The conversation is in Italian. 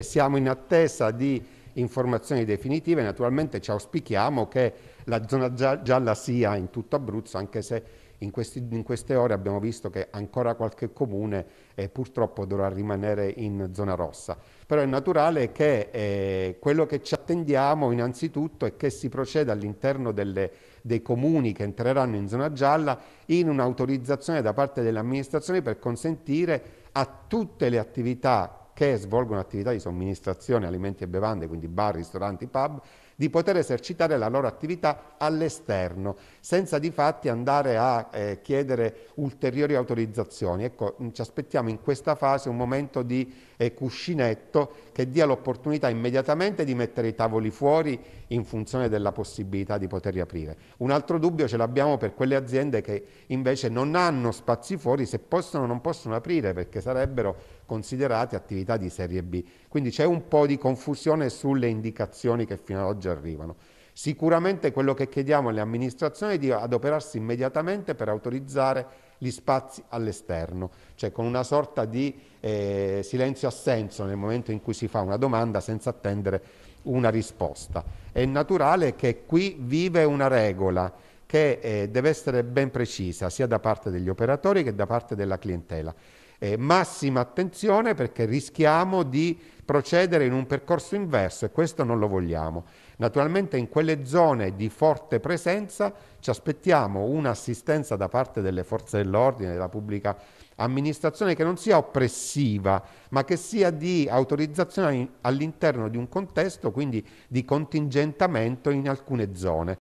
Siamo in attesa di informazioni definitive, naturalmente ci auspichiamo che la zona gialla sia in tutto Abruzzo, anche se in, questi, in queste ore abbiamo visto che ancora qualche comune eh, purtroppo dovrà rimanere in zona rossa. Però è naturale che eh, quello che ci attendiamo innanzitutto è che si proceda all'interno dei comuni che entreranno in zona gialla in un'autorizzazione da parte delle amministrazioni per consentire a tutte le attività che svolgono attività di somministrazione alimenti e bevande, quindi bar, ristoranti, pub, di poter esercitare la loro attività all'esterno, senza di fatti andare a eh, chiedere ulteriori autorizzazioni. Ecco, mm, ci aspettiamo in questa fase un momento di eh, cuscinetto che dia l'opportunità immediatamente di mettere i tavoli fuori in funzione della possibilità di poter riaprire. Un altro dubbio ce l'abbiamo per quelle aziende che invece non hanno spazi fuori, se possono o non possono aprire, perché sarebbero considerate attività di serie B. Quindi c'è un po' di confusione sulle indicazioni che fino ad oggi arrivano. Sicuramente quello che chiediamo alle amministrazioni è di adoperarsi immediatamente per autorizzare gli spazi all'esterno, cioè con una sorta di eh, silenzio-assenso nel momento in cui si fa una domanda senza attendere una risposta. È naturale che qui vive una regola che eh, deve essere ben precisa sia da parte degli operatori che da parte della clientela eh, massima attenzione perché rischiamo di procedere in un percorso inverso e questo non lo vogliamo. Naturalmente in quelle zone di forte presenza ci aspettiamo un'assistenza da parte delle forze dell'ordine, della pubblica amministrazione che non sia oppressiva, ma che sia di autorizzazione all'interno di un contesto, quindi di contingentamento in alcune zone.